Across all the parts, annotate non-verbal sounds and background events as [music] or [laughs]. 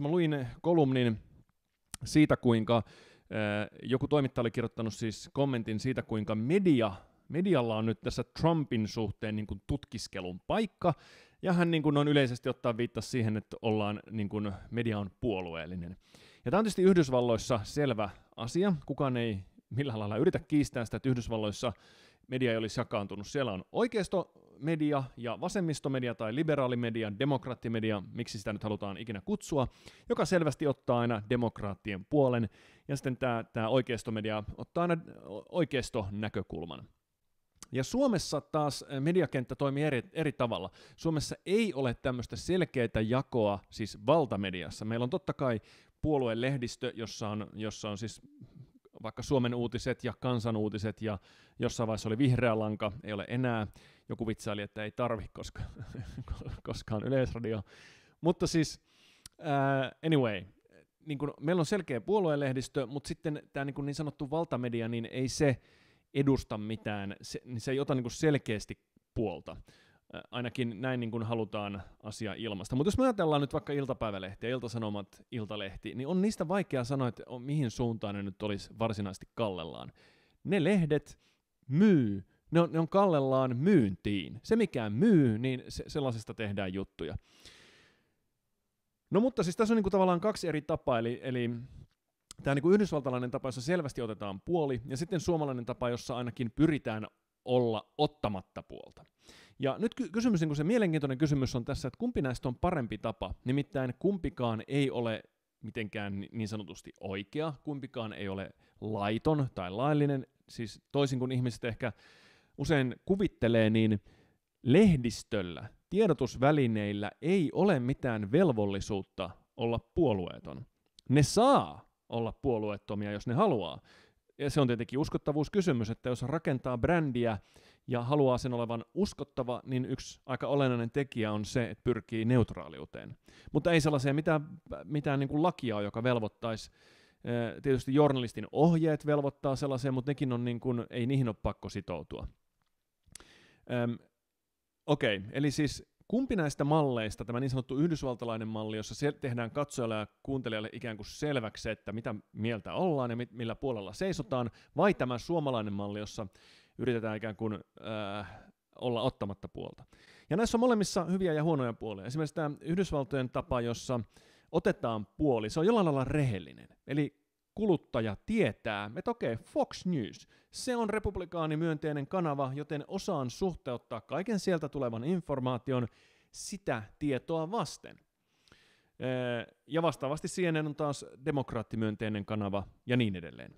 mä luin kolumnin siitä, kuinka joku toimittaja oli kirjoittanut siis kommentin siitä, kuinka media, medialla on nyt tässä Trumpin suhteen niin kuin tutkiskelun paikka, ja hän niin kuin yleisesti ottaa viitta siihen, että ollaan, niin kuin, media on puolueellinen. Ja tämä on tietysti Yhdysvalloissa selvä asia, kukaan ei millään lailla yritä kiistää sitä, että Yhdysvalloissa media ei olisi jakaantunut. Siellä on oikeistomedia ja vasemmistomedia tai liberaalimedia, demokraattimedia, miksi sitä nyt halutaan ikinä kutsua, joka selvästi ottaa aina demokraattien puolen, ja sitten tämä, tämä oikeistomedia ottaa aina oikeistonäkökulman. Ja Suomessa taas mediakenttä toimii eri, eri tavalla. Suomessa ei ole tämmöistä selkeää jakoa siis valtamediassa. Meillä on totta kai puoluelehdistö, jossa on, jossa on siis vaikka Suomen uutiset ja kansanuutiset ja jossain vaiheessa oli vihreä lanka, ei ole enää. Joku vitsaili, että ei tarvi, koska, [laughs] koska on yleisradio. Mutta siis, uh, anyway, niin kun, meillä on selkeä puoluelehdistö, mutta sitten tämä niin, niin sanottu valtamedia, niin ei se edusta mitään, se, niin se ei ota niin selkeästi puolta ainakin näin niin kuin halutaan asia ilmasta. Mutta jos me ajatellaan nyt vaikka iltapäivälehtiä, iltasanomat, iltalehti, niin on niistä vaikea sanoa, että on, mihin suuntaan ne nyt olisi varsinaisesti kallellaan. Ne lehdet myy, ne on, ne on kallellaan myyntiin. Se mikä myy, niin se, sellaisesta tehdään juttuja. No mutta siis tässä on niin kuin tavallaan kaksi eri tapaa, eli, eli tämä niin kuin yhdysvaltalainen tapa, jossa selvästi otetaan puoli, ja sitten suomalainen tapa, jossa ainakin pyritään olla ottamatta puolta. Ja nyt ky- kysymys, niin kun se mielenkiintoinen kysymys on tässä, että kumpi näistä on parempi tapa? Nimittäin kumpikaan ei ole mitenkään niin sanotusti oikea, kumpikaan ei ole laiton tai laillinen, siis toisin kuin ihmiset ehkä usein kuvittelee, niin lehdistöllä, tiedotusvälineillä ei ole mitään velvollisuutta olla puolueeton. Ne saa olla puolueettomia, jos ne haluaa. Ja se on tietenkin uskottavuuskysymys, että jos rakentaa brändiä ja haluaa sen olevan uskottava, niin yksi aika olennainen tekijä on se, että pyrkii neutraaliuteen. Mutta ei sellaiseen mitään, mitään niin kuin lakia, joka velvoittaisi eh, Tietysti journalistin ohjeet velvoittaa sellaiseen, mutta nekin on niin kuin, ei niihin ole pakko sitoutua. okei, okay. eli siis kumpi näistä malleista, tämä niin sanottu yhdysvaltalainen malli, jossa tehdään katsojalle ja kuuntelijalle ikään kuin selväksi, että mitä mieltä ollaan ja millä puolella seisotaan, vai tämä suomalainen malli, jossa yritetään ikään kuin äh, olla ottamatta puolta. Ja näissä on molemmissa hyviä ja huonoja puolia. Esimerkiksi tämä Yhdysvaltojen tapa, jossa otetaan puoli, se on jollain lailla rehellinen. Eli kuluttaja tietää, että okei, okay, Fox News, se on republikaanimyönteinen kanava, joten osaan suhteuttaa kaiken sieltä tulevan informaation sitä tietoa vasten. Äh, ja vastaavasti CNN on taas demokraattimyönteinen kanava ja niin edelleen.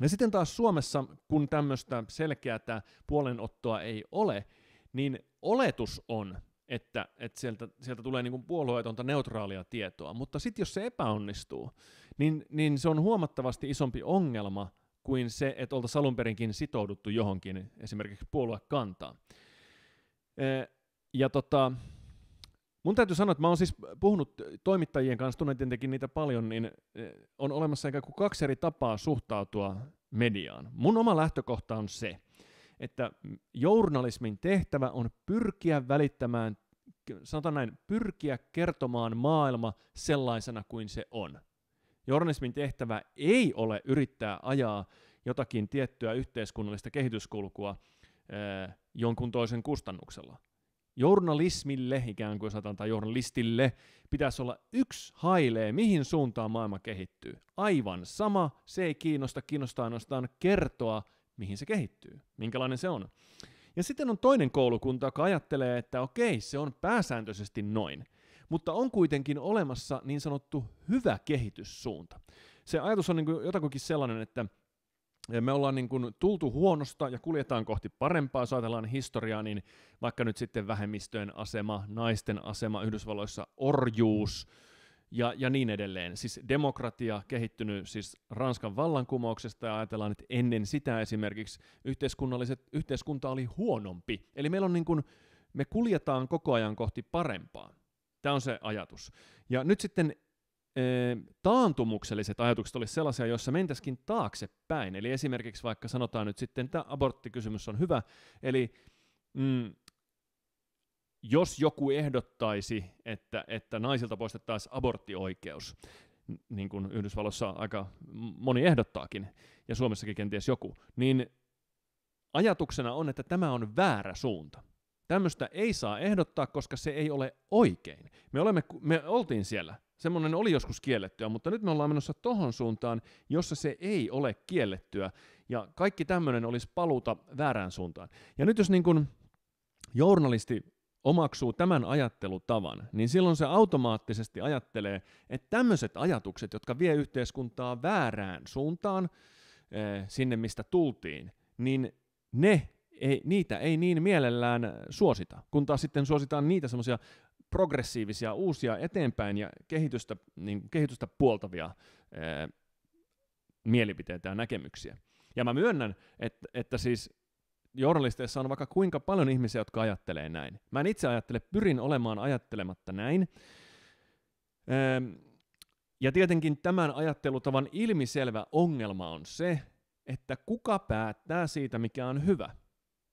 Ja sitten taas Suomessa, kun tämmöistä selkeää puolenottoa ei ole, niin oletus on, että, että sieltä, sieltä tulee niin puolueetonta neutraalia tietoa. Mutta sitten jos se epäonnistuu, niin, niin se on huomattavasti isompi ongelma kuin se, että oltaisiin alun perinkin sitouduttu johonkin, esimerkiksi puoluekantaan. Ja tota, Mun täytyy sanoa, että mä oon siis puhunut toimittajien kanssa, tunnen tietenkin niitä paljon, niin eh, on olemassa ikään kuin kaksi eri tapaa suhtautua mediaan. Mun oma lähtökohta on se, että journalismin tehtävä on pyrkiä välittämään, sanotaan näin, pyrkiä kertomaan maailma sellaisena kuin se on. Journalismin tehtävä ei ole yrittää ajaa jotakin tiettyä yhteiskunnallista kehityskulkua eh, jonkun toisen kustannuksella journalismille, ikään kuin sanotaan, tai journalistille, pitäisi olla yksi hailee, mihin suuntaan maailma kehittyy. Aivan sama, se ei kiinnosta, kiinnostaa ainoastaan kertoa, mihin se kehittyy, minkälainen se on. Ja sitten on toinen koulukunta, joka ajattelee, että okei, se on pääsääntöisesti noin, mutta on kuitenkin olemassa niin sanottu hyvä kehityssuunta. Se ajatus on niin jotakin sellainen, että me ollaan niin kuin tultu huonosta ja kuljetaan kohti parempaa, jos ajatellaan historiaa, niin vaikka nyt sitten vähemmistöjen asema, naisten asema Yhdysvalloissa, orjuus ja, ja niin edelleen. Siis demokratia kehittynyt siis Ranskan vallankumouksesta ja ajatellaan, että ennen sitä esimerkiksi yhteiskunnalliset, yhteiskunta oli huonompi. Eli meillä on niin kuin, me kuljetaan koko ajan kohti parempaa. Tämä on se ajatus. Ja nyt sitten taantumukselliset ajatukset olisi sellaisia, joissa mentäisikin taaksepäin. Eli esimerkiksi vaikka sanotaan nyt sitten, että aborttikysymys on hyvä, eli mm, jos joku ehdottaisi, että, että naisilta poistettaisiin aborttioikeus, niin kuin Yhdysvalloissa aika moni ehdottaakin, ja Suomessakin kenties joku, niin ajatuksena on, että tämä on väärä suunta. Tämmöistä ei saa ehdottaa, koska se ei ole oikein. Me, olemme, me oltiin siellä Semmoinen oli joskus kiellettyä, mutta nyt me ollaan menossa tohon suuntaan, jossa se ei ole kiellettyä. Ja kaikki tämmöinen olisi paluuta väärään suuntaan. Ja nyt jos niin kun journalisti omaksuu tämän ajattelutavan, niin silloin se automaattisesti ajattelee, että tämmöiset ajatukset, jotka vie yhteiskuntaa väärään suuntaan, eh, sinne mistä tultiin, niin ne ei, niitä ei niin mielellään suosita, kun taas sitten suositaan niitä semmoisia progressiivisia, uusia, eteenpäin ja kehitystä, niin, kehitystä puoltavia ää, eh, mielipiteitä ja näkemyksiä. Ja mä myönnän, että, että siis journalisteissa on vaikka kuinka paljon ihmisiä, jotka ajattelee näin. Mä en itse ajattele, pyrin olemaan ajattelematta näin. Ää, ja tietenkin tämän ajattelutavan ilmiselvä ongelma on se, että kuka päättää siitä, mikä on hyvä –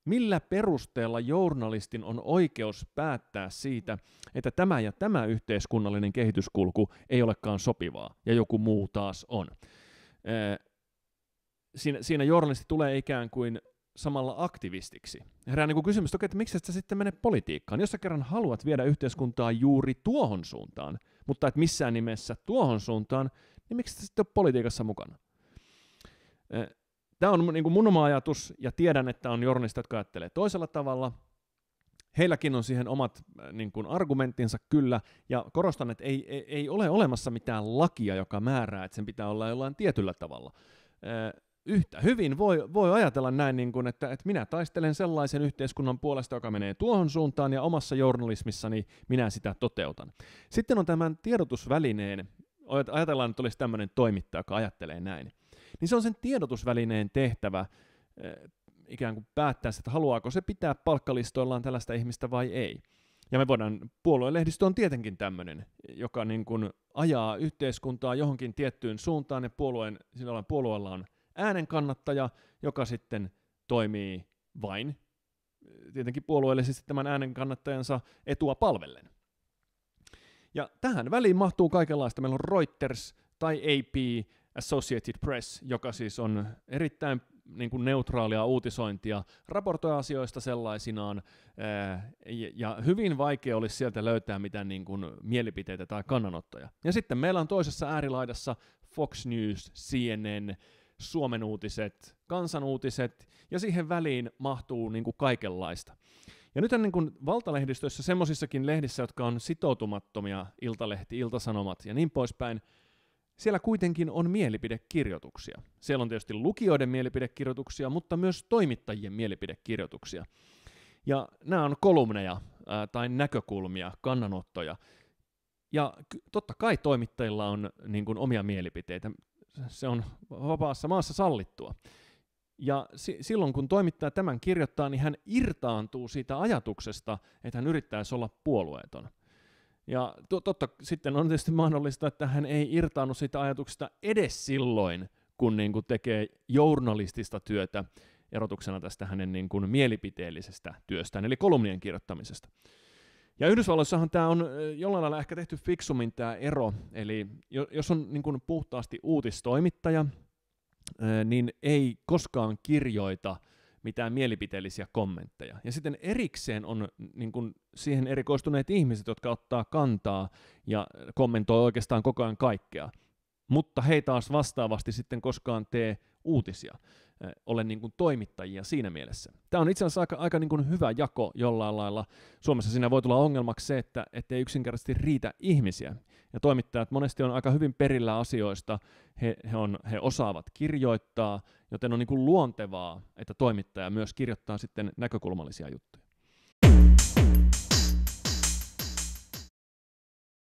Millä perusteella journalistin on oikeus päättää siitä, että tämä ja tämä yhteiskunnallinen kehityskulku ei olekaan sopivaa ja joku muu taas on? Äh, siinä, siinä journalisti tulee ikään kuin samalla aktivistiksi. Herää niin kysymys, että, okei, että miksi et sä sitten mene politiikkaan, jos sä kerran haluat viedä yhteiskuntaa juuri tuohon suuntaan, mutta et missään nimessä tuohon suuntaan, niin miksi sä sitten ole politiikassa mukana? Äh, Tämä on niin kuin mun oma ajatus, ja tiedän, että on jornista, jotka ajattelee toisella tavalla. Heilläkin on siihen omat äh, niin kuin argumenttinsa kyllä, ja korostan, että ei, ei, ei ole olemassa mitään lakia, joka määrää, että sen pitää olla jollain tietyllä tavalla. Äh, yhtä hyvin voi, voi ajatella näin, niin kuin, että, että minä taistelen sellaisen yhteiskunnan puolesta, joka menee tuohon suuntaan, ja omassa journalismissani minä sitä toteutan. Sitten on tämän tiedotusvälineen, ajatellaan, että olisi tämmöinen toimittaja, joka ajattelee näin niin se on sen tiedotusvälineen tehtävä eh, ikään kuin päättää, että haluaako se pitää palkkalistoillaan tällaista ihmistä vai ei. Ja me voidaan, puoluelehdistö on tietenkin tämmöinen, joka niin kuin ajaa yhteiskuntaa johonkin tiettyyn suuntaan, ja puolueen, sillä puolueella on äänen kannattaja, joka sitten toimii vain eh, tietenkin siis tämän äänen kannattajansa etua palvellen. Ja tähän väliin mahtuu kaikenlaista. Meillä on Reuters tai AP Associated Press, joka siis on erittäin niin kuin neutraalia uutisointia, raportoi asioista sellaisinaan, ää, eh, ja hyvin vaikea olisi sieltä löytää mitään niin kuin mielipiteitä tai kannanottoja. Ja sitten meillä on toisessa äärilaidassa Fox News, CNN, Suomen uutiset, kansan uutiset, ja siihen väliin mahtuu niin kuin kaikenlaista. Ja nyt niin kuin valtalehdistössä, semmoisissakin lehdissä, jotka on sitoutumattomia, Iltalehti, Iltasanomat ja niin poispäin, siellä kuitenkin on mielipidekirjoituksia. Siellä on tietysti lukijoiden mielipidekirjoituksia, mutta myös toimittajien mielipidekirjoituksia. Ja nämä on kolumneja ää, tai näkökulmia, kannanottoja. Ja totta kai toimittajilla on niin kuin, omia mielipiteitä. Se on vapaassa maassa sallittua. Ja si- silloin kun toimittaja tämän kirjoittaa, niin hän irtaantuu siitä ajatuksesta, että hän yrittäisi olla puolueeton – ja totta, sitten on tietysti mahdollista, että hän ei irtaannut siitä ajatuksesta edes silloin, kun niin kuin tekee journalistista työtä erotuksena tästä hänen niin kuin mielipiteellisestä työstään, eli kolumnien kirjoittamisesta. Ja Yhdysvalloissahan tämä on jollain lailla ehkä tehty fiksummin tämä ero, eli jos on niin kuin puhtaasti uutistoimittaja, niin ei koskaan kirjoita – mitään mielipiteellisiä kommentteja. Ja sitten erikseen on niin kuin, siihen erikoistuneet ihmiset, jotka ottaa kantaa ja kommentoi oikeastaan koko ajan kaikkea. Mutta he taas vastaavasti sitten koskaan tee uutisia ole niin kuin toimittajia siinä mielessä. Tämä on itse asiassa aika, aika niin kuin hyvä jako jollain lailla. Suomessa siinä voi tulla ongelmaksi se, että ei yksinkertaisesti riitä ihmisiä. Ja toimittajat monesti on aika hyvin perillä asioista, he, he, on, he osaavat kirjoittaa, joten on niin kuin luontevaa, että toimittaja myös kirjoittaa sitten näkökulmallisia juttuja.